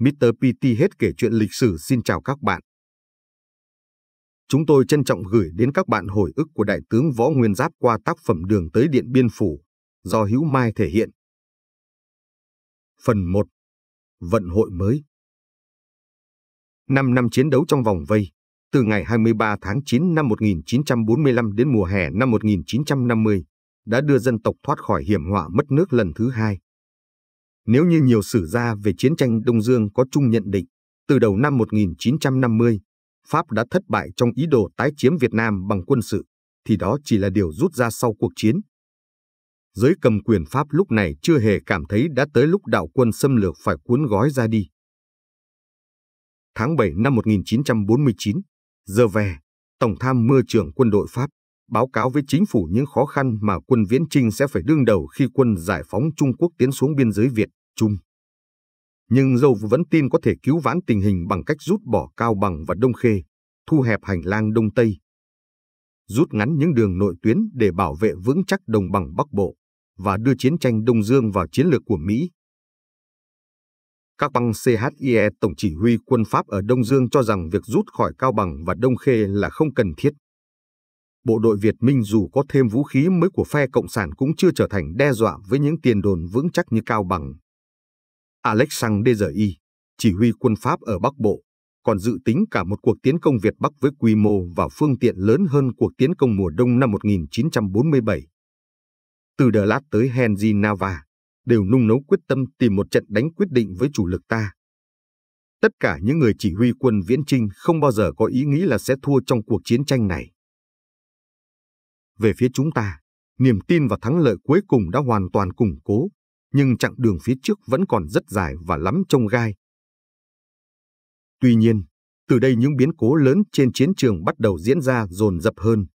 Mr. PT hết kể chuyện lịch sử xin chào các bạn. Chúng tôi trân trọng gửi đến các bạn hồi ức của Đại tướng Võ Nguyên Giáp qua tác phẩm Đường tới Điện Biên Phủ do Hữu Mai thể hiện. Phần 1. Vận hội mới 5 năm chiến đấu trong vòng vây, từ ngày 23 tháng 9 năm 1945 đến mùa hè năm 1950, đã đưa dân tộc thoát khỏi hiểm họa mất nước lần thứ hai. Nếu như nhiều sử gia về chiến tranh Đông Dương có chung nhận định, từ đầu năm 1950, Pháp đã thất bại trong ý đồ tái chiếm Việt Nam bằng quân sự, thì đó chỉ là điều rút ra sau cuộc chiến. Giới cầm quyền Pháp lúc này chưa hề cảm thấy đã tới lúc đạo quân xâm lược phải cuốn gói ra đi. Tháng 7 năm 1949, giờ về, Tổng tham mưa trưởng quân đội Pháp báo cáo với chính phủ những khó khăn mà quân Viễn Trinh sẽ phải đương đầu khi quân giải phóng Trung Quốc tiến xuống biên giới Việt, Trung. Nhưng dầu vẫn tin có thể cứu vãn tình hình bằng cách rút bỏ Cao Bằng và Đông Khê, thu hẹp hành lang Đông Tây. Rút ngắn những đường nội tuyến để bảo vệ vững chắc đồng bằng Bắc Bộ và đưa chiến tranh Đông Dương vào chiến lược của Mỹ. Các băng CHIE Tổng chỉ huy quân Pháp ở Đông Dương cho rằng việc rút khỏi Cao Bằng và Đông Khê là không cần thiết bộ đội Việt Minh dù có thêm vũ khí mới của phe Cộng sản cũng chưa trở thành đe dọa với những tiền đồn vững chắc như Cao Bằng. Alexandre Deri, chỉ huy quân Pháp ở Bắc Bộ, còn dự tính cả một cuộc tiến công Việt Bắc với quy mô và phương tiện lớn hơn cuộc tiến công mùa đông năm 1947. Từ Đà Lạt tới Henry Nava, đều nung nấu quyết tâm tìm một trận đánh quyết định với chủ lực ta. Tất cả những người chỉ huy quân viễn trinh không bao giờ có ý nghĩ là sẽ thua trong cuộc chiến tranh này. Về phía chúng ta, niềm tin và thắng lợi cuối cùng đã hoàn toàn củng cố, nhưng chặng đường phía trước vẫn còn rất dài và lắm trông gai. Tuy nhiên, từ đây những biến cố lớn trên chiến trường bắt đầu diễn ra dồn dập hơn.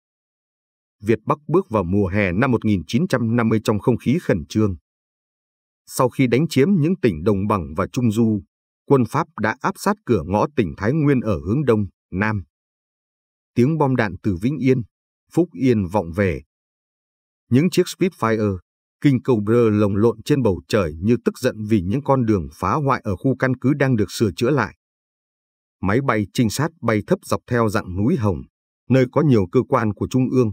Việt Bắc bước vào mùa hè năm 1950 trong không khí khẩn trương. Sau khi đánh chiếm những tỉnh Đồng Bằng và Trung Du, quân Pháp đã áp sát cửa ngõ tỉnh Thái Nguyên ở hướng Đông, Nam. Tiếng bom đạn từ Vĩnh Yên, Phúc Yên vọng về. Những chiếc Spitfire, kinh cầu brơ lồng lộn trên bầu trời như tức giận vì những con đường phá hoại ở khu căn cứ đang được sửa chữa lại. Máy bay trinh sát bay thấp dọc theo dạng núi Hồng, nơi có nhiều cơ quan của Trung ương.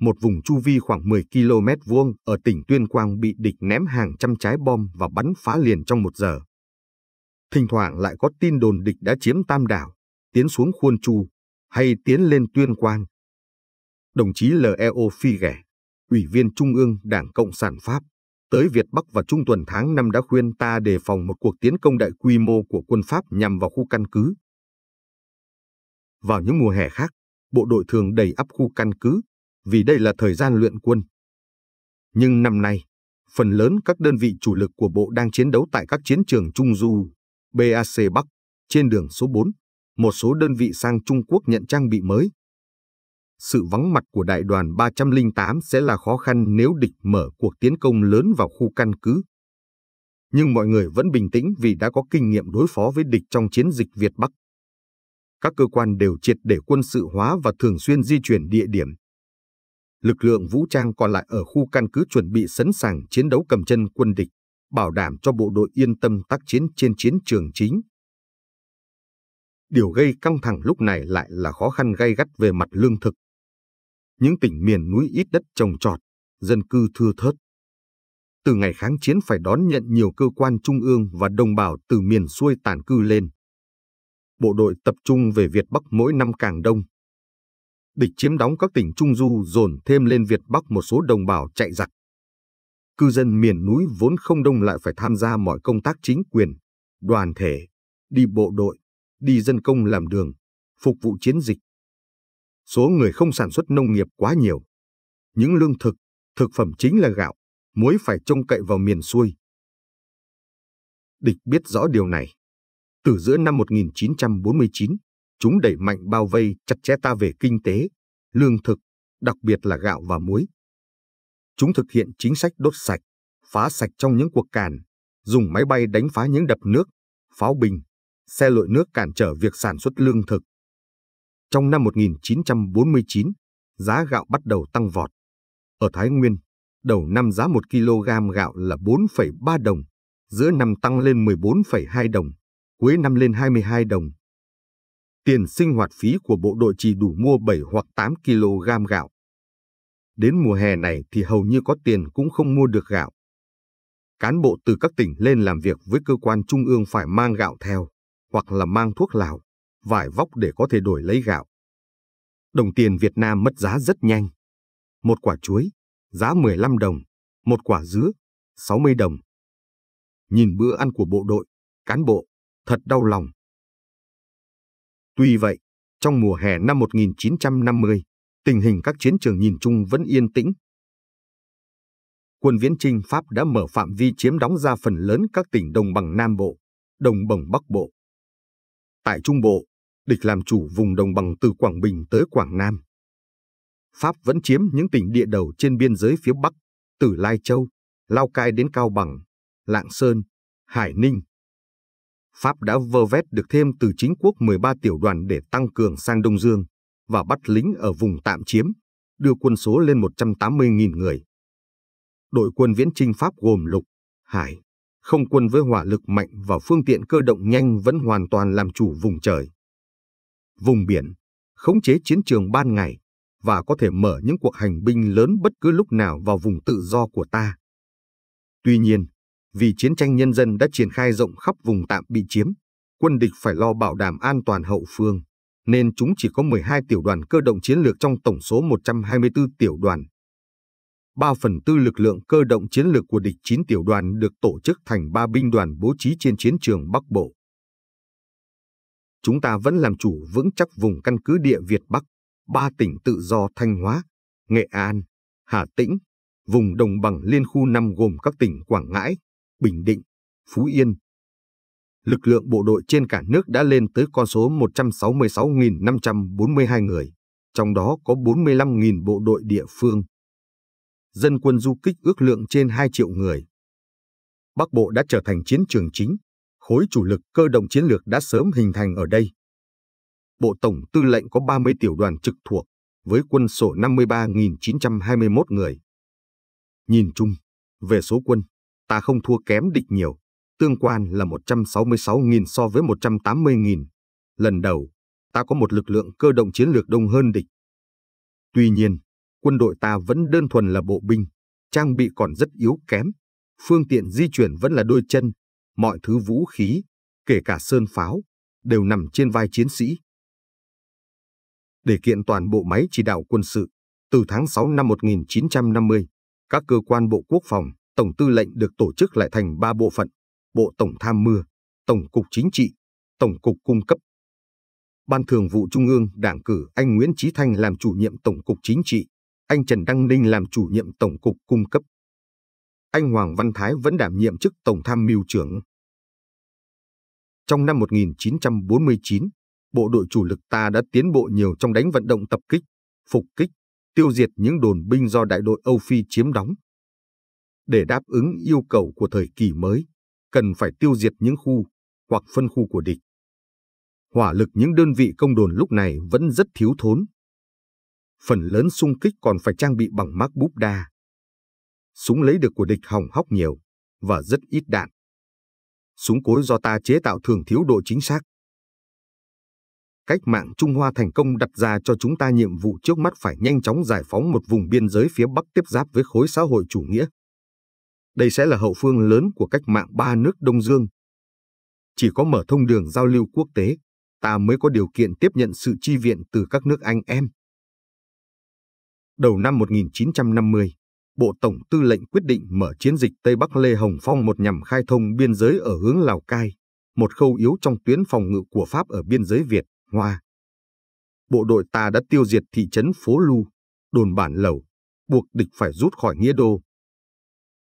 Một vùng chu vi khoảng 10 km vuông ở tỉnh Tuyên Quang bị địch ném hàng trăm trái bom và bắn phá liền trong một giờ. Thỉnh thoảng lại có tin đồn địch đã chiếm Tam Đảo, tiến xuống Khuôn Chu hay tiến lên Tuyên Quang đồng chí Leo Figue, Ủy viên Trung ương Đảng Cộng sản Pháp, tới Việt Bắc vào trung tuần tháng 5 đã khuyên ta đề phòng một cuộc tiến công đại quy mô của quân Pháp nhằm vào khu căn cứ. Vào những mùa hè khác, bộ đội thường đầy ắp khu căn cứ, vì đây là thời gian luyện quân. Nhưng năm nay, phần lớn các đơn vị chủ lực của bộ đang chiến đấu tại các chiến trường Trung Du, BAC Bắc, trên đường số 4, một số đơn vị sang Trung Quốc nhận trang bị mới, sự vắng mặt của đại đoàn 308 sẽ là khó khăn nếu địch mở cuộc tiến công lớn vào khu căn cứ. Nhưng mọi người vẫn bình tĩnh vì đã có kinh nghiệm đối phó với địch trong chiến dịch Việt Bắc. Các cơ quan đều triệt để quân sự hóa và thường xuyên di chuyển địa điểm. Lực lượng vũ trang còn lại ở khu căn cứ chuẩn bị sẵn sàng chiến đấu cầm chân quân địch, bảo đảm cho bộ đội yên tâm tác chiến trên chiến trường chính. Điều gây căng thẳng lúc này lại là khó khăn gay gắt về mặt lương thực những tỉnh miền núi ít đất trồng trọt, dân cư thưa thớt. Từ ngày kháng chiến phải đón nhận nhiều cơ quan trung ương và đồng bào từ miền xuôi tản cư lên. Bộ đội tập trung về Việt Bắc mỗi năm càng đông. Địch chiếm đóng các tỉnh Trung Du dồn thêm lên Việt Bắc một số đồng bào chạy giặc. Cư dân miền núi vốn không đông lại phải tham gia mọi công tác chính quyền, đoàn thể, đi bộ đội, đi dân công làm đường, phục vụ chiến dịch số người không sản xuất nông nghiệp quá nhiều. Những lương thực, thực phẩm chính là gạo, muối phải trông cậy vào miền xuôi. Địch biết rõ điều này. Từ giữa năm 1949, chúng đẩy mạnh bao vây chặt chẽ ta về kinh tế, lương thực, đặc biệt là gạo và muối. Chúng thực hiện chính sách đốt sạch, phá sạch trong những cuộc càn, dùng máy bay đánh phá những đập nước, pháo binh, xe lội nước cản trở việc sản xuất lương thực, trong năm 1949, giá gạo bắt đầu tăng vọt. Ở Thái Nguyên, đầu năm giá 1 kg gạo là 4,3 đồng, giữa năm tăng lên 14,2 đồng, cuối năm lên 22 đồng. Tiền sinh hoạt phí của bộ đội chỉ đủ mua 7 hoặc 8 kg gạo. Đến mùa hè này thì hầu như có tiền cũng không mua được gạo. Cán bộ từ các tỉnh lên làm việc với cơ quan trung ương phải mang gạo theo, hoặc là mang thuốc lào vải vóc để có thể đổi lấy gạo. Đồng tiền Việt Nam mất giá rất nhanh. Một quả chuối, giá 15 đồng, một quả dứa, 60 đồng. Nhìn bữa ăn của bộ đội, cán bộ, thật đau lòng. Tuy vậy, trong mùa hè năm 1950, tình hình các chiến trường nhìn chung vẫn yên tĩnh. Quân viễn Trinh Pháp đã mở phạm vi chiếm đóng ra phần lớn các tỉnh đồng bằng Nam Bộ, đồng bằng Bắc Bộ. Tại Trung Bộ, địch làm chủ vùng đồng bằng từ Quảng Bình tới Quảng Nam. Pháp vẫn chiếm những tỉnh địa đầu trên biên giới phía Bắc, từ Lai Châu, Lao Cai đến Cao Bằng, Lạng Sơn, Hải Ninh. Pháp đã vơ vét được thêm từ chính quốc 13 tiểu đoàn để tăng cường sang Đông Dương và bắt lính ở vùng tạm chiếm, đưa quân số lên 180.000 người. Đội quân viễn trinh Pháp gồm lục, hải, không quân với hỏa lực mạnh và phương tiện cơ động nhanh vẫn hoàn toàn làm chủ vùng trời vùng biển, khống chế chiến trường ban ngày và có thể mở những cuộc hành binh lớn bất cứ lúc nào vào vùng tự do của ta. Tuy nhiên, vì chiến tranh nhân dân đã triển khai rộng khắp vùng tạm bị chiếm, quân địch phải lo bảo đảm an toàn hậu phương, nên chúng chỉ có 12 tiểu đoàn cơ động chiến lược trong tổng số 124 tiểu đoàn. 3 phần tư lực lượng cơ động chiến lược của địch 9 tiểu đoàn được tổ chức thành 3 binh đoàn bố trí trên chiến trường Bắc Bộ chúng ta vẫn làm chủ vững chắc vùng căn cứ địa Việt Bắc, ba tỉnh tự do Thanh Hóa, Nghệ An, Hà Tĩnh, vùng đồng bằng liên khu năm gồm các tỉnh Quảng Ngãi, Bình Định, Phú Yên. Lực lượng bộ đội trên cả nước đã lên tới con số 166.542 người, trong đó có 45.000 bộ đội địa phương. Dân quân du kích ước lượng trên 2 triệu người. Bắc Bộ đã trở thành chiến trường chính, khối chủ lực cơ động chiến lược đã sớm hình thành ở đây. Bộ Tổng Tư lệnh có 30 tiểu đoàn trực thuộc, với quân sổ 53.921 người. Nhìn chung, về số quân, ta không thua kém địch nhiều, tương quan là 166.000 so với 180.000. Lần đầu, ta có một lực lượng cơ động chiến lược đông hơn địch. Tuy nhiên, quân đội ta vẫn đơn thuần là bộ binh, trang bị còn rất yếu kém, phương tiện di chuyển vẫn là đôi chân, mọi thứ vũ khí, kể cả sơn pháo, đều nằm trên vai chiến sĩ. Để kiện toàn bộ máy chỉ đạo quân sự, từ tháng 6 năm 1950, các cơ quan Bộ Quốc phòng, Tổng tư lệnh được tổ chức lại thành ba bộ phận, Bộ Tổng tham mưu, Tổng cục Chính trị, Tổng cục Cung cấp. Ban Thường vụ Trung ương đảng cử anh Nguyễn Trí Thanh làm chủ nhiệm Tổng cục Chính trị, anh Trần Đăng Ninh làm chủ nhiệm Tổng cục Cung cấp. Anh Hoàng Văn Thái vẫn đảm nhiệm chức Tổng tham mưu trưởng. Trong năm 1949, bộ đội chủ lực ta đã tiến bộ nhiều trong đánh vận động tập kích, phục kích, tiêu diệt những đồn binh do đại đội Âu Phi chiếm đóng. Để đáp ứng yêu cầu của thời kỳ mới, cần phải tiêu diệt những khu hoặc phân khu của địch. Hỏa lực những đơn vị công đồn lúc này vẫn rất thiếu thốn. Phần lớn xung kích còn phải trang bị bằng mác búp đa. Súng lấy được của địch hỏng hóc nhiều và rất ít đạn súng cối do ta chế tạo thường thiếu độ chính xác. Cách mạng Trung Hoa thành công đặt ra cho chúng ta nhiệm vụ trước mắt phải nhanh chóng giải phóng một vùng biên giới phía Bắc tiếp giáp với khối xã hội chủ nghĩa. Đây sẽ là hậu phương lớn của cách mạng ba nước Đông Dương. Chỉ có mở thông đường giao lưu quốc tế, ta mới có điều kiện tiếp nhận sự chi viện từ các nước anh em. Đầu năm 1950, Bộ Tổng Tư lệnh quyết định mở chiến dịch Tây Bắc Lê Hồng Phong một nhằm khai thông biên giới ở hướng Lào Cai, một khâu yếu trong tuyến phòng ngự của Pháp ở biên giới Việt, Hoa. Bộ đội ta đã tiêu diệt thị trấn Phố Lu, đồn bản lầu, buộc địch phải rút khỏi Nghĩa Đô.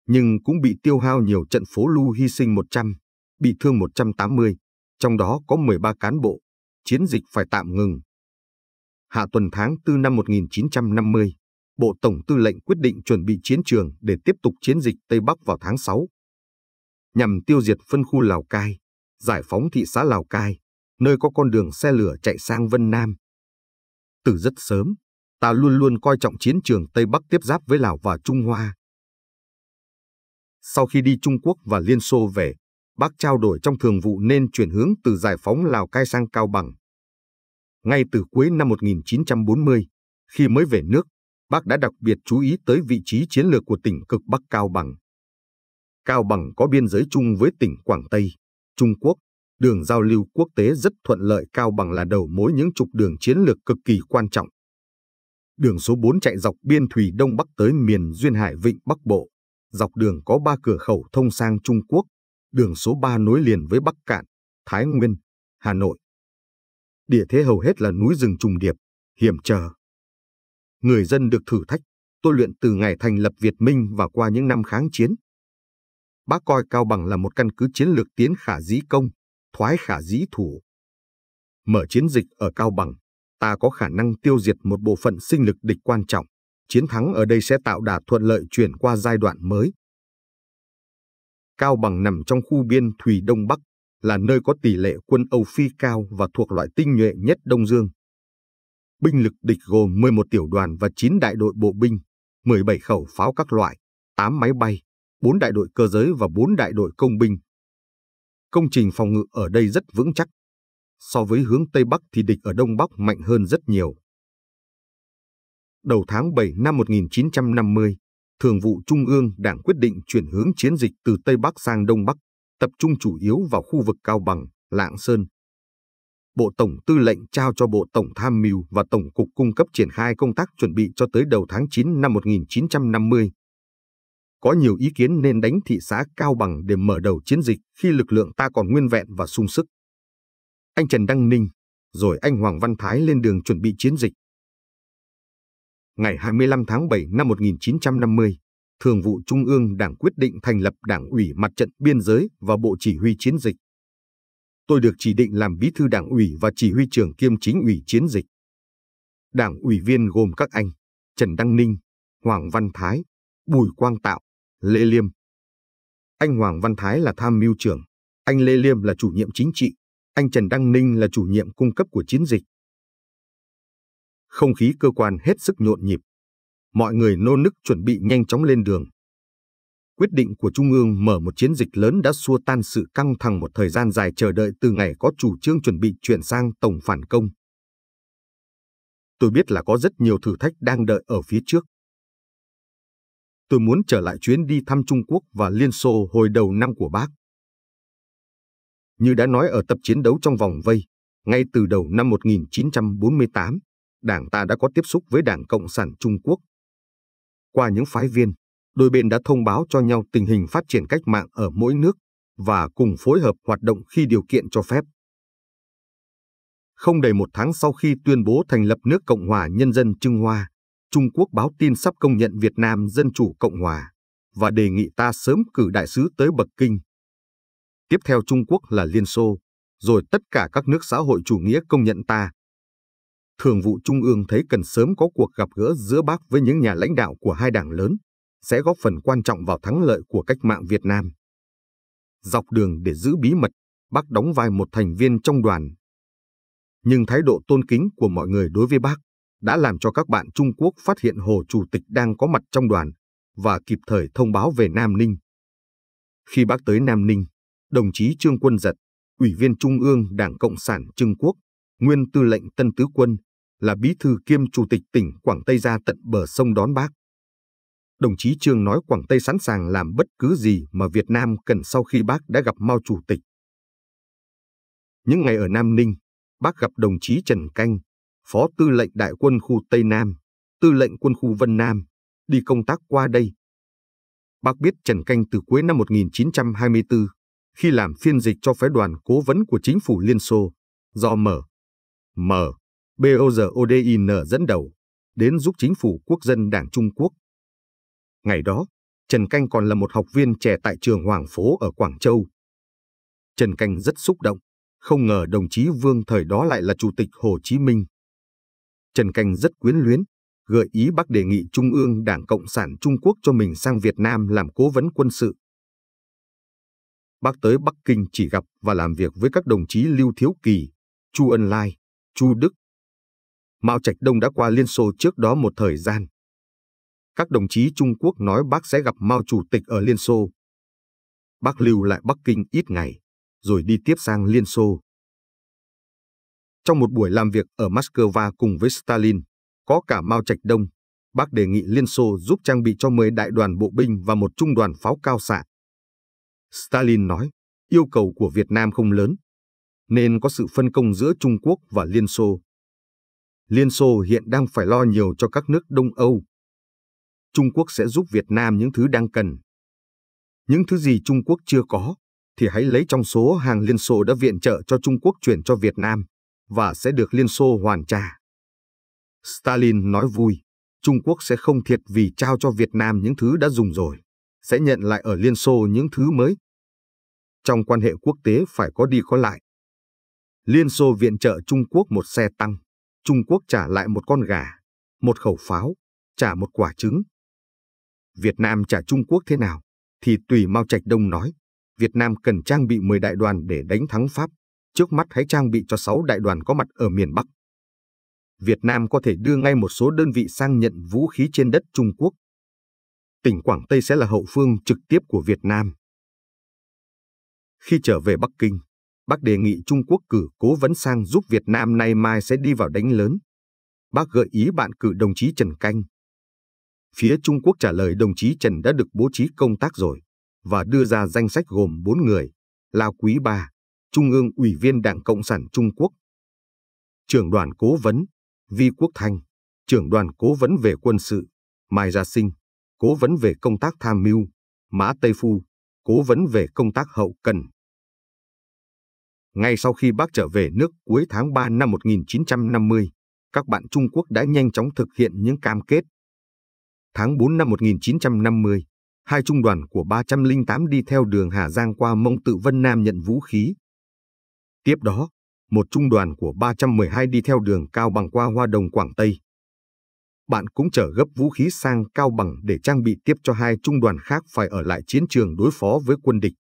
Nhưng cũng bị tiêu hao nhiều trận Phố Lu hy sinh 100, bị thương 180, trong đó có 13 cán bộ, chiến dịch phải tạm ngừng. Hạ tuần tháng 4 năm 1950, Bộ Tổng Tư lệnh quyết định chuẩn bị chiến trường để tiếp tục chiến dịch Tây Bắc vào tháng 6. Nhằm tiêu diệt phân khu Lào Cai, giải phóng thị xã Lào Cai, nơi có con đường xe lửa chạy sang Vân Nam. Từ rất sớm, ta luôn luôn coi trọng chiến trường Tây Bắc tiếp giáp với Lào và Trung Hoa. Sau khi đi Trung Quốc và Liên Xô về, bác trao đổi trong thường vụ nên chuyển hướng từ giải phóng Lào Cai sang Cao Bằng. Ngay từ cuối năm 1940, khi mới về nước, bác đã đặc biệt chú ý tới vị trí chiến lược của tỉnh cực Bắc Cao Bằng. Cao Bằng có biên giới chung với tỉnh Quảng Tây, Trung Quốc, đường giao lưu quốc tế rất thuận lợi Cao Bằng là đầu mối những trục đường chiến lược cực kỳ quan trọng. Đường số 4 chạy dọc biên thủy Đông Bắc tới miền Duyên Hải Vịnh Bắc Bộ, dọc đường có 3 cửa khẩu thông sang Trung Quốc, đường số 3 nối liền với Bắc Cạn, Thái Nguyên, Hà Nội. Địa thế hầu hết là núi rừng trùng điệp, hiểm trở, người dân được thử thách, tôi luyện từ ngày thành lập Việt Minh và qua những năm kháng chiến. Bác coi Cao Bằng là một căn cứ chiến lược tiến khả dĩ công, thoái khả dĩ thủ. Mở chiến dịch ở Cao Bằng, ta có khả năng tiêu diệt một bộ phận sinh lực địch quan trọng. Chiến thắng ở đây sẽ tạo đà thuận lợi chuyển qua giai đoạn mới. Cao Bằng nằm trong khu biên Thủy Đông Bắc, là nơi có tỷ lệ quân Âu Phi cao và thuộc loại tinh nhuệ nhất Đông Dương. Binh lực địch gồm 11 tiểu đoàn và 9 đại đội bộ binh, 17 khẩu pháo các loại, 8 máy bay, 4 đại đội cơ giới và 4 đại đội công binh. Công trình phòng ngự ở đây rất vững chắc. So với hướng Tây Bắc thì địch ở Đông Bắc mạnh hơn rất nhiều. Đầu tháng 7 năm 1950, Thường vụ Trung ương Đảng quyết định chuyển hướng chiến dịch từ Tây Bắc sang Đông Bắc, tập trung chủ yếu vào khu vực Cao Bằng, Lạng Sơn, Bộ Tổng Tư lệnh trao cho Bộ Tổng Tham mưu và Tổng cục cung cấp triển khai công tác chuẩn bị cho tới đầu tháng 9 năm 1950. Có nhiều ý kiến nên đánh thị xã Cao Bằng để mở đầu chiến dịch khi lực lượng ta còn nguyên vẹn và sung sức. Anh Trần Đăng Ninh, rồi anh Hoàng Văn Thái lên đường chuẩn bị chiến dịch. Ngày 25 tháng 7 năm 1950, Thường vụ Trung ương Đảng quyết định thành lập Đảng ủy Mặt trận Biên giới và Bộ Chỉ huy Chiến dịch tôi được chỉ định làm bí thư đảng ủy và chỉ huy trưởng kiêm chính ủy chiến dịch. Đảng ủy viên gồm các anh Trần Đăng Ninh, Hoàng Văn Thái, Bùi Quang Tạo, Lê Liêm. Anh Hoàng Văn Thái là tham mưu trưởng, anh Lê Liêm là chủ nhiệm chính trị, anh Trần Đăng Ninh là chủ nhiệm cung cấp của chiến dịch. Không khí cơ quan hết sức nhộn nhịp. Mọi người nô nức chuẩn bị nhanh chóng lên đường quyết định của Trung ương mở một chiến dịch lớn đã xua tan sự căng thẳng một thời gian dài chờ đợi từ ngày có chủ trương chuẩn bị chuyển sang tổng phản công. Tôi biết là có rất nhiều thử thách đang đợi ở phía trước. Tôi muốn trở lại chuyến đi thăm Trung Quốc và Liên Xô hồi đầu năm của bác. Như đã nói ở tập chiến đấu trong vòng vây, ngay từ đầu năm 1948, Đảng ta đã có tiếp xúc với Đảng Cộng sản Trung Quốc. Qua những phái viên, đôi bên đã thông báo cho nhau tình hình phát triển cách mạng ở mỗi nước và cùng phối hợp hoạt động khi điều kiện cho phép. Không đầy một tháng sau khi tuyên bố thành lập nước Cộng hòa Nhân dân Trung Hoa, Trung Quốc báo tin sắp công nhận Việt Nam Dân Chủ Cộng Hòa và đề nghị ta sớm cử đại sứ tới Bắc Kinh. Tiếp theo Trung Quốc là Liên Xô, rồi tất cả các nước xã hội chủ nghĩa công nhận ta. Thường vụ Trung ương thấy cần sớm có cuộc gặp gỡ giữa bác với những nhà lãnh đạo của hai đảng lớn sẽ góp phần quan trọng vào thắng lợi của cách mạng Việt Nam. Dọc đường để giữ bí mật, bác đóng vai một thành viên trong đoàn. Nhưng thái độ tôn kính của mọi người đối với bác đã làm cho các bạn Trung Quốc phát hiện Hồ Chủ tịch đang có mặt trong đoàn và kịp thời thông báo về Nam Ninh. Khi bác tới Nam Ninh, đồng chí Trương Quân Giật, Ủy viên Trung ương Đảng Cộng sản Trung Quốc, nguyên tư lệnh Tân Tứ Quân, là bí thư kiêm chủ tịch tỉnh Quảng Tây ra tận bờ sông đón bác đồng chí Trương nói Quảng Tây sẵn sàng làm bất cứ gì mà Việt Nam cần sau khi bác đã gặp Mao Chủ tịch. Những ngày ở Nam Ninh, bác gặp đồng chí Trần Canh, Phó Tư lệnh Đại quân khu Tây Nam, Tư lệnh quân khu Vân Nam, đi công tác qua đây. Bác biết Trần Canh từ cuối năm 1924, khi làm phiên dịch cho phái đoàn cố vấn của chính phủ Liên Xô, do mở, mở, BOZODIN dẫn đầu, đến giúp chính phủ quốc dân đảng Trung Quốc Ngày đó, Trần Canh còn là một học viên trẻ tại trường Hoàng Phố ở Quảng Châu. Trần Canh rất xúc động, không ngờ đồng chí Vương thời đó lại là Chủ tịch Hồ Chí Minh. Trần Canh rất quyến luyến, gợi ý bác đề nghị Trung ương Đảng Cộng sản Trung Quốc cho mình sang Việt Nam làm cố vấn quân sự. Bác tới Bắc Kinh chỉ gặp và làm việc với các đồng chí Lưu Thiếu Kỳ, Chu Ân Lai, Chu Đức. Mao Trạch Đông đã qua Liên Xô trước đó một thời gian, các đồng chí Trung Quốc nói bác sẽ gặp Mao Chủ tịch ở Liên Xô. Bác lưu lại Bắc Kinh ít ngày, rồi đi tiếp sang Liên Xô. Trong một buổi làm việc ở Moscow cùng với Stalin, có cả Mao Trạch Đông, bác đề nghị Liên Xô giúp trang bị cho 10 đại đoàn bộ binh và một trung đoàn pháo cao xạ. Stalin nói, yêu cầu của Việt Nam không lớn, nên có sự phân công giữa Trung Quốc và Liên Xô. Liên Xô hiện đang phải lo nhiều cho các nước Đông Âu, Trung Quốc sẽ giúp Việt Nam những thứ đang cần. Những thứ gì Trung Quốc chưa có, thì hãy lấy trong số hàng Liên Xô đã viện trợ cho Trung Quốc chuyển cho Việt Nam, và sẽ được Liên Xô hoàn trả. Stalin nói vui, Trung Quốc sẽ không thiệt vì trao cho Việt Nam những thứ đã dùng rồi, sẽ nhận lại ở Liên Xô những thứ mới. Trong quan hệ quốc tế phải có đi có lại. Liên Xô viện trợ Trung Quốc một xe tăng, Trung Quốc trả lại một con gà, một khẩu pháo, trả một quả trứng, Việt Nam trả Trung Quốc thế nào, thì tùy Mao Trạch Đông nói, Việt Nam cần trang bị 10 đại đoàn để đánh thắng Pháp, trước mắt hãy trang bị cho 6 đại đoàn có mặt ở miền Bắc. Việt Nam có thể đưa ngay một số đơn vị sang nhận vũ khí trên đất Trung Quốc. Tỉnh Quảng Tây sẽ là hậu phương trực tiếp của Việt Nam. Khi trở về Bắc Kinh, bác đề nghị Trung Quốc cử cố vấn sang giúp Việt Nam nay mai sẽ đi vào đánh lớn. Bác gợi ý bạn cử đồng chí Trần Canh, Phía Trung Quốc trả lời đồng chí Trần đã được bố trí công tác rồi và đưa ra danh sách gồm 4 người là Quý Ba, Trung ương Ủy viên Đảng Cộng sản Trung Quốc, trưởng đoàn cố vấn Vi Quốc Thanh, trưởng đoàn cố vấn về quân sự Mai Gia Sinh, cố vấn về công tác tham mưu Mã Tây Phu, cố vấn về công tác hậu cần. Ngay sau khi bác trở về nước cuối tháng 3 năm 1950, các bạn Trung Quốc đã nhanh chóng thực hiện những cam kết Tháng 4 năm 1950, hai trung đoàn của 308 đi theo đường Hà Giang qua Mông Tự Vân Nam nhận vũ khí. Tiếp đó, một trung đoàn của 312 đi theo đường Cao Bằng qua Hoa Đồng Quảng Tây. Bạn cũng chở gấp vũ khí sang Cao Bằng để trang bị tiếp cho hai trung đoàn khác phải ở lại chiến trường đối phó với quân địch.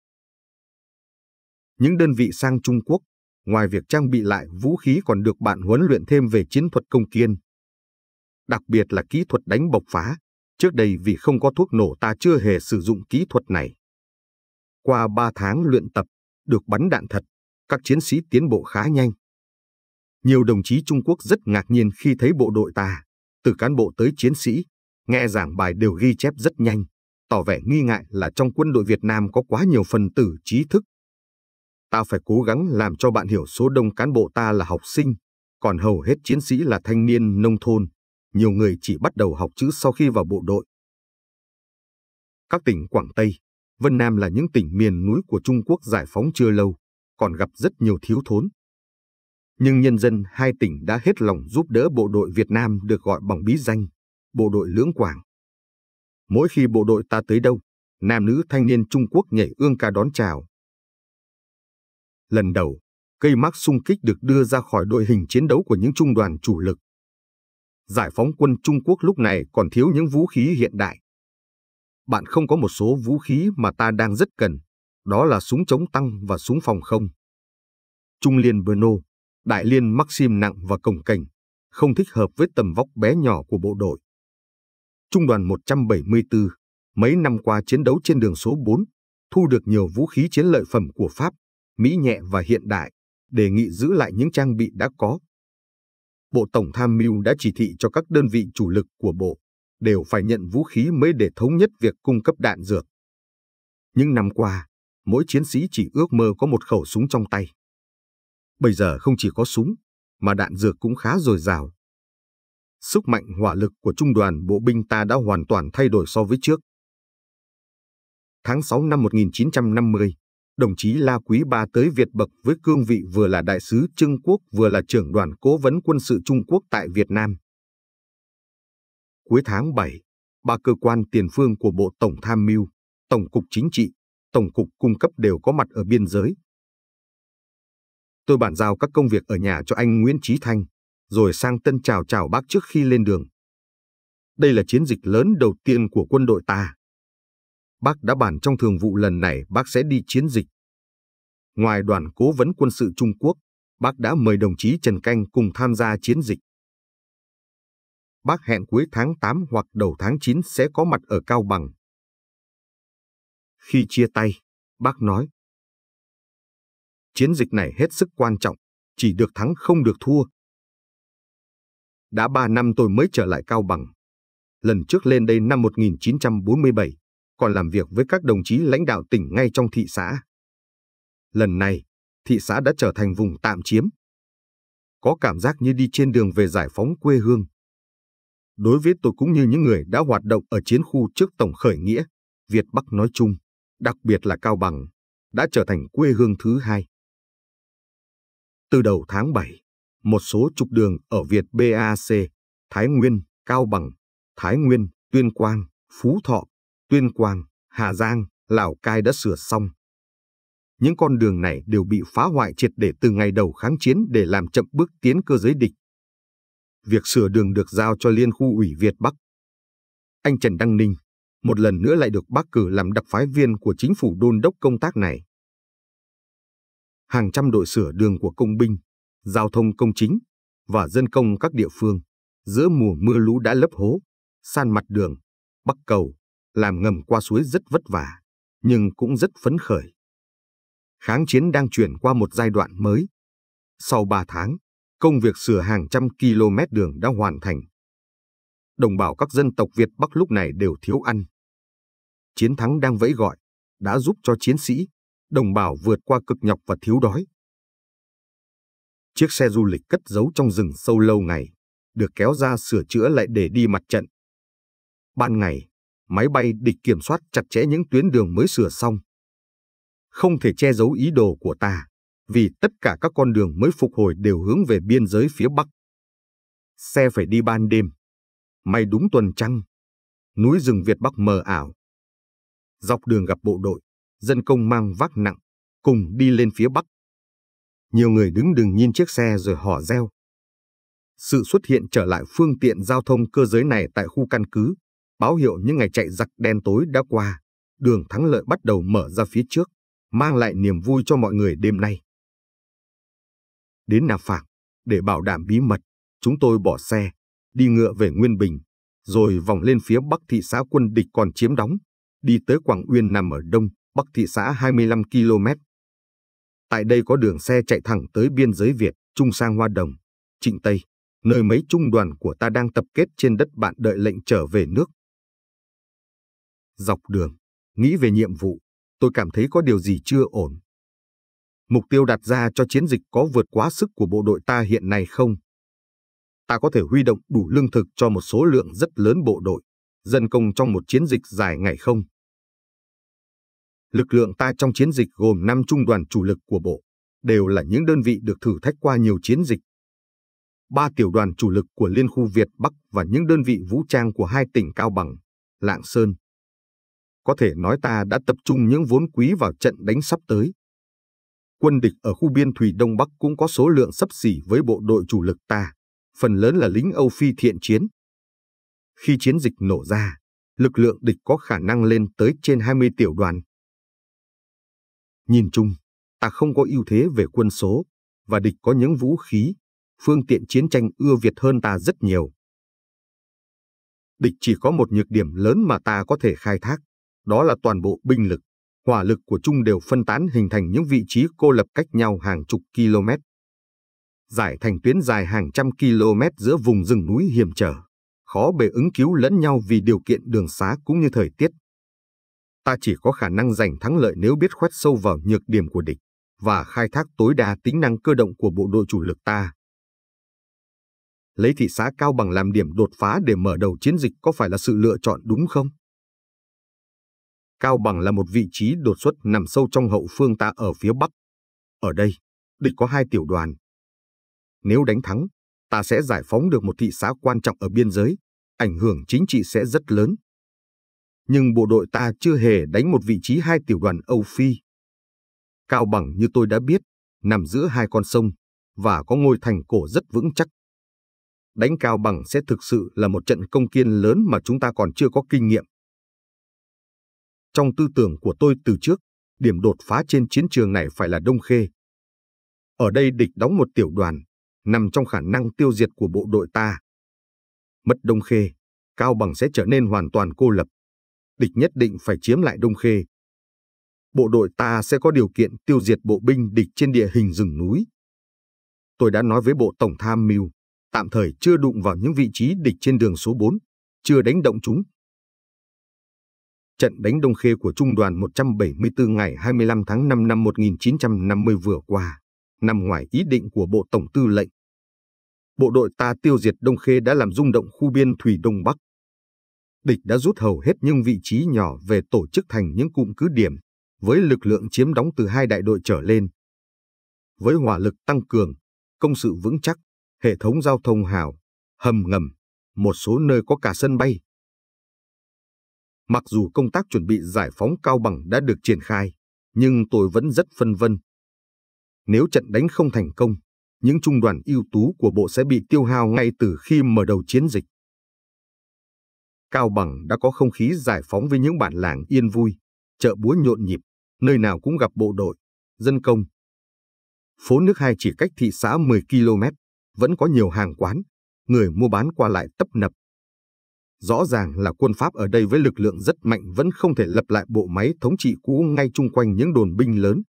Những đơn vị sang Trung Quốc, ngoài việc trang bị lại vũ khí còn được bạn huấn luyện thêm về chiến thuật công kiên. Đặc biệt là kỹ thuật đánh bộc phá, Trước đây vì không có thuốc nổ ta chưa hề sử dụng kỹ thuật này. Qua 3 tháng luyện tập, được bắn đạn thật, các chiến sĩ tiến bộ khá nhanh. Nhiều đồng chí Trung Quốc rất ngạc nhiên khi thấy bộ đội ta, từ cán bộ tới chiến sĩ, nghe giảng bài đều ghi chép rất nhanh, tỏ vẻ nghi ngại là trong quân đội Việt Nam có quá nhiều phần tử trí thức. Ta phải cố gắng làm cho bạn hiểu số đông cán bộ ta là học sinh, còn hầu hết chiến sĩ là thanh niên nông thôn nhiều người chỉ bắt đầu học chữ sau khi vào bộ đội. Các tỉnh Quảng Tây, Vân Nam là những tỉnh miền núi của Trung Quốc giải phóng chưa lâu, còn gặp rất nhiều thiếu thốn. Nhưng nhân dân hai tỉnh đã hết lòng giúp đỡ bộ đội Việt Nam được gọi bằng bí danh, bộ đội Lưỡng Quảng. Mỗi khi bộ đội ta tới đâu, nam nữ thanh niên Trung Quốc nhảy ương ca đón chào. Lần đầu, cây mắc xung kích được đưa ra khỏi đội hình chiến đấu của những trung đoàn chủ lực giải phóng quân Trung Quốc lúc này còn thiếu những vũ khí hiện đại. Bạn không có một số vũ khí mà ta đang rất cần, đó là súng chống tăng và súng phòng không. Trung liên Bruno, đại liên Maxim nặng và cồng cành, không thích hợp với tầm vóc bé nhỏ của bộ đội. Trung đoàn 174, mấy năm qua chiến đấu trên đường số 4, thu được nhiều vũ khí chiến lợi phẩm của Pháp, Mỹ nhẹ và hiện đại, đề nghị giữ lại những trang bị đã có Bộ Tổng Tham mưu đã chỉ thị cho các đơn vị chủ lực của Bộ đều phải nhận vũ khí mới để thống nhất việc cung cấp đạn dược. Những năm qua, mỗi chiến sĩ chỉ ước mơ có một khẩu súng trong tay. Bây giờ không chỉ có súng, mà đạn dược cũng khá dồi dào. Sức mạnh hỏa lực của trung đoàn bộ binh ta đã hoàn toàn thay đổi so với trước. Tháng 6 năm 1950, đồng chí La Quý Ba tới Việt bậc với cương vị vừa là đại sứ Trung Quốc vừa là trưởng đoàn cố vấn quân sự Trung Quốc tại Việt Nam. Cuối tháng 7, ba cơ quan tiền phương của Bộ Tổng Tham mưu, Tổng cục Chính trị, Tổng cục Cung cấp đều có mặt ở biên giới. Tôi bàn giao các công việc ở nhà cho anh Nguyễn Trí Thanh, rồi sang Tân Chào chào bác trước khi lên đường. Đây là chiến dịch lớn đầu tiên của quân đội ta bác đã bàn trong thường vụ lần này bác sẽ đi chiến dịch. Ngoài đoàn cố vấn quân sự Trung Quốc, bác đã mời đồng chí Trần Canh cùng tham gia chiến dịch. Bác hẹn cuối tháng 8 hoặc đầu tháng 9 sẽ có mặt ở Cao Bằng. Khi chia tay, bác nói. Chiến dịch này hết sức quan trọng, chỉ được thắng không được thua. Đã 3 năm tôi mới trở lại Cao Bằng. Lần trước lên đây năm 1947, còn làm việc với các đồng chí lãnh đạo tỉnh ngay trong thị xã. Lần này, thị xã đã trở thành vùng tạm chiếm. Có cảm giác như đi trên đường về giải phóng quê hương. Đối với tôi cũng như những người đã hoạt động ở chiến khu trước Tổng khởi nghĩa, Việt Bắc nói chung, đặc biệt là Cao Bằng, đã trở thành quê hương thứ hai. Từ đầu tháng 7, một số trục đường ở Việt BAC, Thái Nguyên, Cao Bằng, Thái Nguyên, Tuyên Quang, Phú Thọ Tuyên Quang, Hà Giang, Lào Cai đã sửa xong. Những con đường này đều bị phá hoại triệt để từ ngày đầu kháng chiến để làm chậm bước tiến cơ giới địch. Việc sửa đường được giao cho Liên khu ủy Việt Bắc. Anh Trần Đăng Ninh một lần nữa lại được bác cử làm đặc phái viên của chính phủ đôn đốc công tác này. Hàng trăm đội sửa đường của công binh, giao thông công chính và dân công các địa phương giữa mùa mưa lũ đã lấp hố, san mặt đường, bắc cầu, làm ngầm qua suối rất vất vả, nhưng cũng rất phấn khởi. Kháng chiến đang chuyển qua một giai đoạn mới. Sau 3 tháng, công việc sửa hàng trăm km đường đã hoàn thành. Đồng bào các dân tộc Việt Bắc lúc này đều thiếu ăn. Chiến thắng đang vẫy gọi, đã giúp cho chiến sĩ, đồng bào vượt qua cực nhọc và thiếu đói. Chiếc xe du lịch cất giấu trong rừng sâu lâu ngày, được kéo ra sửa chữa lại để đi mặt trận. Ban ngày, máy bay địch kiểm soát chặt chẽ những tuyến đường mới sửa xong. Không thể che giấu ý đồ của ta, vì tất cả các con đường mới phục hồi đều hướng về biên giới phía Bắc. Xe phải đi ban đêm. May đúng tuần trăng. Núi rừng Việt Bắc mờ ảo. Dọc đường gặp bộ đội, dân công mang vác nặng, cùng đi lên phía Bắc. Nhiều người đứng đường nhìn chiếc xe rồi hò reo. Sự xuất hiện trở lại phương tiện giao thông cơ giới này tại khu căn cứ báo hiệu những ngày chạy giặc đen tối đã qua, đường thắng lợi bắt đầu mở ra phía trước, mang lại niềm vui cho mọi người đêm nay. Đến Nà Phạng, để bảo đảm bí mật, chúng tôi bỏ xe, đi ngựa về Nguyên Bình, rồi vòng lên phía bắc thị xã quân địch còn chiếm đóng, đi tới Quảng Uyên nằm ở đông, bắc thị xã 25 km. Tại đây có đường xe chạy thẳng tới biên giới Việt, Trung sang Hoa Đồng, Trịnh Tây, nơi mấy trung đoàn của ta đang tập kết trên đất bạn đợi lệnh trở về nước. Dọc đường, nghĩ về nhiệm vụ, tôi cảm thấy có điều gì chưa ổn. Mục tiêu đặt ra cho chiến dịch có vượt quá sức của bộ đội ta hiện nay không? Ta có thể huy động đủ lương thực cho một số lượng rất lớn bộ đội, dân công trong một chiến dịch dài ngày không? Lực lượng ta trong chiến dịch gồm 5 trung đoàn chủ lực của bộ, đều là những đơn vị được thử thách qua nhiều chiến dịch. Ba tiểu đoàn chủ lực của Liên khu Việt Bắc và những đơn vị vũ trang của hai tỉnh Cao Bằng, Lạng Sơn, có thể nói ta đã tập trung những vốn quý vào trận đánh sắp tới. Quân địch ở khu biên thủy Đông Bắc cũng có số lượng sấp xỉ với bộ đội chủ lực ta, phần lớn là lính Âu Phi thiện chiến. Khi chiến dịch nổ ra, lực lượng địch có khả năng lên tới trên 20 tiểu đoàn. Nhìn chung, ta không có ưu thế về quân số, và địch có những vũ khí, phương tiện chiến tranh ưa Việt hơn ta rất nhiều. Địch chỉ có một nhược điểm lớn mà ta có thể khai thác, đó là toàn bộ binh lực, hỏa lực của Trung đều phân tán hình thành những vị trí cô lập cách nhau hàng chục km. Giải thành tuyến dài hàng trăm km giữa vùng rừng núi hiểm trở, khó bề ứng cứu lẫn nhau vì điều kiện đường xá cũng như thời tiết. Ta chỉ có khả năng giành thắng lợi nếu biết khoét sâu vào nhược điểm của địch và khai thác tối đa tính năng cơ động của bộ đội chủ lực ta. Lấy thị xã Cao Bằng làm điểm đột phá để mở đầu chiến dịch có phải là sự lựa chọn đúng không? Cao Bằng là một vị trí đột xuất nằm sâu trong hậu phương ta ở phía Bắc. Ở đây, địch có hai tiểu đoàn. Nếu đánh thắng, ta sẽ giải phóng được một thị xã quan trọng ở biên giới, ảnh hưởng chính trị sẽ rất lớn. Nhưng bộ đội ta chưa hề đánh một vị trí hai tiểu đoàn Âu Phi. Cao Bằng như tôi đã biết, nằm giữa hai con sông và có ngôi thành cổ rất vững chắc. Đánh Cao Bằng sẽ thực sự là một trận công kiên lớn mà chúng ta còn chưa có kinh nghiệm. Trong tư tưởng của tôi từ trước, điểm đột phá trên chiến trường này phải là Đông Khê. Ở đây địch đóng một tiểu đoàn, nằm trong khả năng tiêu diệt của bộ đội ta. Mất Đông Khê, Cao Bằng sẽ trở nên hoàn toàn cô lập. Địch nhất định phải chiếm lại Đông Khê. Bộ đội ta sẽ có điều kiện tiêu diệt bộ binh địch trên địa hình rừng núi. Tôi đã nói với bộ tổng tham mưu, tạm thời chưa đụng vào những vị trí địch trên đường số 4, chưa đánh động chúng trận đánh Đông Khê của Trung đoàn 174 ngày 25 tháng 5 năm 1950 vừa qua, nằm ngoài ý định của Bộ Tổng Tư lệnh. Bộ đội ta tiêu diệt Đông Khê đã làm rung động khu biên thủy Đông Bắc. Địch đã rút hầu hết những vị trí nhỏ về tổ chức thành những cụm cứ điểm, với lực lượng chiếm đóng từ hai đại đội trở lên. Với hỏa lực tăng cường, công sự vững chắc, hệ thống giao thông hào, hầm ngầm, một số nơi có cả sân bay, Mặc dù công tác chuẩn bị giải phóng Cao Bằng đã được triển khai, nhưng tôi vẫn rất phân vân. Nếu trận đánh không thành công, những trung đoàn ưu tú của bộ sẽ bị tiêu hao ngay từ khi mở đầu chiến dịch. Cao Bằng đã có không khí giải phóng với những bản làng yên vui, chợ búa nhộn nhịp, nơi nào cũng gặp bộ đội, dân công. Phố nước hai chỉ cách thị xã 10 km, vẫn có nhiều hàng quán, người mua bán qua lại tấp nập, Rõ ràng là quân Pháp ở đây với lực lượng rất mạnh vẫn không thể lập lại bộ máy thống trị cũ ngay chung quanh những đồn binh lớn.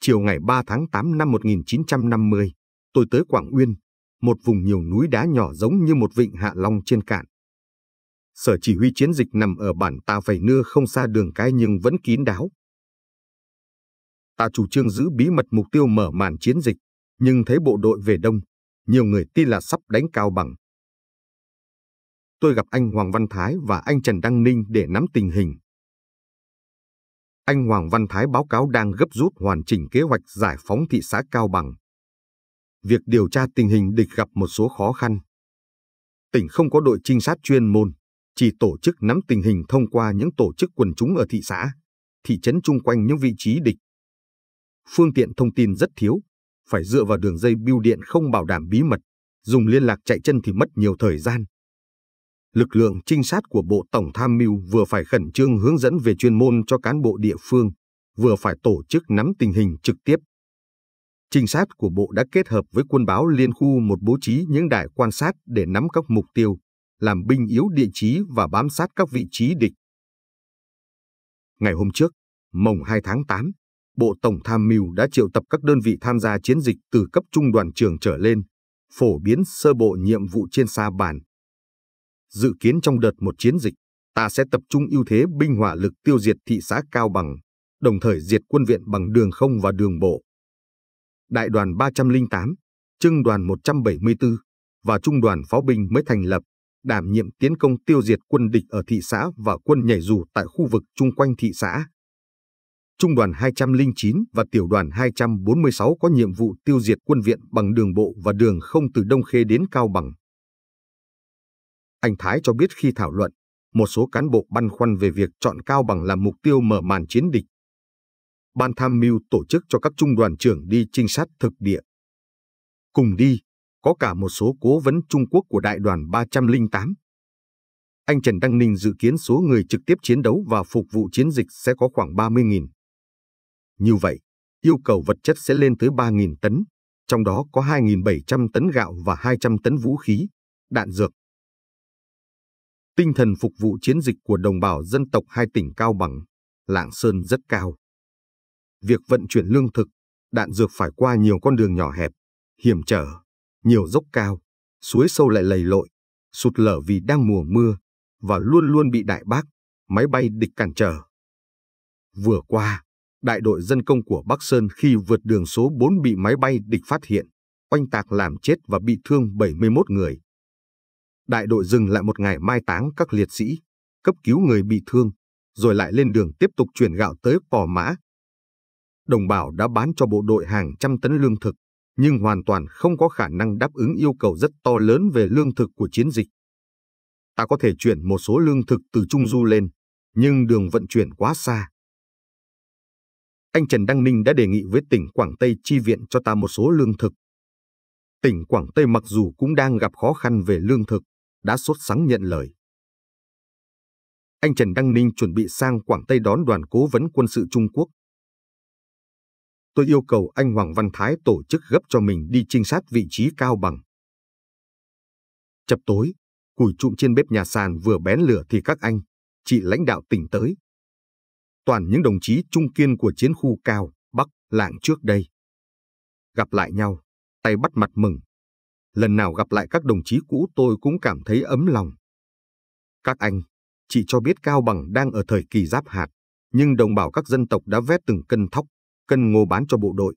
Chiều ngày 3 tháng 8 năm 1950, tôi tới Quảng Uyên, một vùng nhiều núi đá nhỏ giống như một vịnh hạ long trên cạn. Sở chỉ huy chiến dịch nằm ở bản Tà Phầy Nưa không xa đường cái nhưng vẫn kín đáo. Ta chủ trương giữ bí mật mục tiêu mở màn chiến dịch, nhưng thấy bộ đội về đông, nhiều người tin là sắp đánh cao bằng, tôi gặp anh Hoàng Văn Thái và anh Trần Đăng Ninh để nắm tình hình. Anh Hoàng Văn Thái báo cáo đang gấp rút hoàn chỉnh kế hoạch giải phóng thị xã Cao Bằng. Việc điều tra tình hình địch gặp một số khó khăn. Tỉnh không có đội trinh sát chuyên môn, chỉ tổ chức nắm tình hình thông qua những tổ chức quần chúng ở thị xã, thị trấn chung quanh những vị trí địch. Phương tiện thông tin rất thiếu, phải dựa vào đường dây bưu điện không bảo đảm bí mật, dùng liên lạc chạy chân thì mất nhiều thời gian, lực lượng trinh sát của Bộ Tổng Tham mưu vừa phải khẩn trương hướng dẫn về chuyên môn cho cán bộ địa phương, vừa phải tổ chức nắm tình hình trực tiếp. Trinh sát của Bộ đã kết hợp với quân báo liên khu một bố trí những đài quan sát để nắm các mục tiêu, làm binh yếu địa chí và bám sát các vị trí địch. Ngày hôm trước, mồng 2 tháng 8, Bộ Tổng Tham mưu đã triệu tập các đơn vị tham gia chiến dịch từ cấp trung đoàn trường trở lên, phổ biến sơ bộ nhiệm vụ trên xa bàn, Dự kiến trong đợt một chiến dịch, ta sẽ tập trung ưu thế binh hỏa lực tiêu diệt thị xã Cao Bằng, đồng thời diệt quân viện bằng đường không và đường bộ. Đại đoàn 308, Trưng đoàn 174 và Trung đoàn pháo binh mới thành lập, đảm nhiệm tiến công tiêu diệt quân địch ở thị xã và quân nhảy dù tại khu vực chung quanh thị xã. Trung đoàn 209 và tiểu đoàn 246 có nhiệm vụ tiêu diệt quân viện bằng đường bộ và đường không từ Đông Khê đến Cao Bằng. Anh Thái cho biết khi thảo luận, một số cán bộ băn khoăn về việc chọn Cao Bằng làm mục tiêu mở màn chiến địch. Ban tham mưu tổ chức cho các trung đoàn trưởng đi trinh sát thực địa. Cùng đi, có cả một số cố vấn Trung Quốc của Đại đoàn 308. Anh Trần Đăng Ninh dự kiến số người trực tiếp chiến đấu và phục vụ chiến dịch sẽ có khoảng 30.000. Như vậy, yêu cầu vật chất sẽ lên tới 3.000 tấn, trong đó có 2.700 tấn gạo và 200 tấn vũ khí, đạn dược. Tinh thần phục vụ chiến dịch của đồng bào dân tộc hai tỉnh Cao Bằng, Lạng Sơn rất cao. Việc vận chuyển lương thực, đạn dược phải qua nhiều con đường nhỏ hẹp, hiểm trở, nhiều dốc cao, suối sâu lại lầy lội, sụt lở vì đang mùa mưa và luôn luôn bị đại bác, máy bay địch cản trở. Vừa qua, đại đội dân công của Bắc Sơn khi vượt đường số 4 bị máy bay địch phát hiện, oanh tạc làm chết và bị thương 71 người, Đại đội dừng lại một ngày mai táng các liệt sĩ, cấp cứu người bị thương, rồi lại lên đường tiếp tục chuyển gạo tới Pò Mã. Đồng bào đã bán cho bộ đội hàng trăm tấn lương thực, nhưng hoàn toàn không có khả năng đáp ứng yêu cầu rất to lớn về lương thực của chiến dịch. Ta có thể chuyển một số lương thực từ Trung Du lên, nhưng đường vận chuyển quá xa. Anh Trần Đăng Ninh đã đề nghị với tỉnh Quảng Tây chi viện cho ta một số lương thực. Tỉnh Quảng Tây mặc dù cũng đang gặp khó khăn về lương thực, đã sốt sắng nhận lời. Anh Trần Đăng Ninh chuẩn bị sang Quảng Tây đón đoàn cố vấn quân sự Trung Quốc. Tôi yêu cầu anh Hoàng Văn Thái tổ chức gấp cho mình đi trinh sát vị trí cao bằng. Chập tối, củi trụm trên bếp nhà sàn vừa bén lửa thì các anh, chị lãnh đạo tỉnh tới. Toàn những đồng chí trung kiên của chiến khu cao, Bắc, Lạng trước đây. Gặp lại nhau, tay bắt mặt mừng, lần nào gặp lại các đồng chí cũ tôi cũng cảm thấy ấm lòng. Các anh, chị cho biết Cao Bằng đang ở thời kỳ giáp hạt, nhưng đồng bào các dân tộc đã vét từng cân thóc, cân ngô bán cho bộ đội.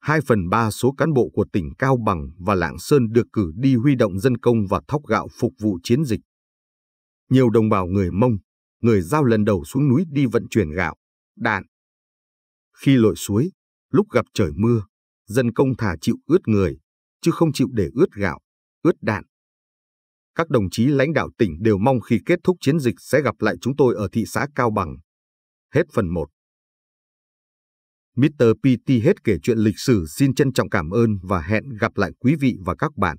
Hai phần ba số cán bộ của tỉnh Cao Bằng và Lạng Sơn được cử đi huy động dân công và thóc gạo phục vụ chiến dịch. Nhiều đồng bào người Mông, người Giao lần đầu xuống núi đi vận chuyển gạo, đạn. Khi lội suối, lúc gặp trời mưa, dân công thả chịu ướt người, chứ không chịu để ướt gạo, ướt đạn. Các đồng chí lãnh đạo tỉnh đều mong khi kết thúc chiến dịch sẽ gặp lại chúng tôi ở thị xã Cao Bằng. Hết phần 1. Mr. PT hết kể chuyện lịch sử xin trân trọng cảm ơn và hẹn gặp lại quý vị và các bạn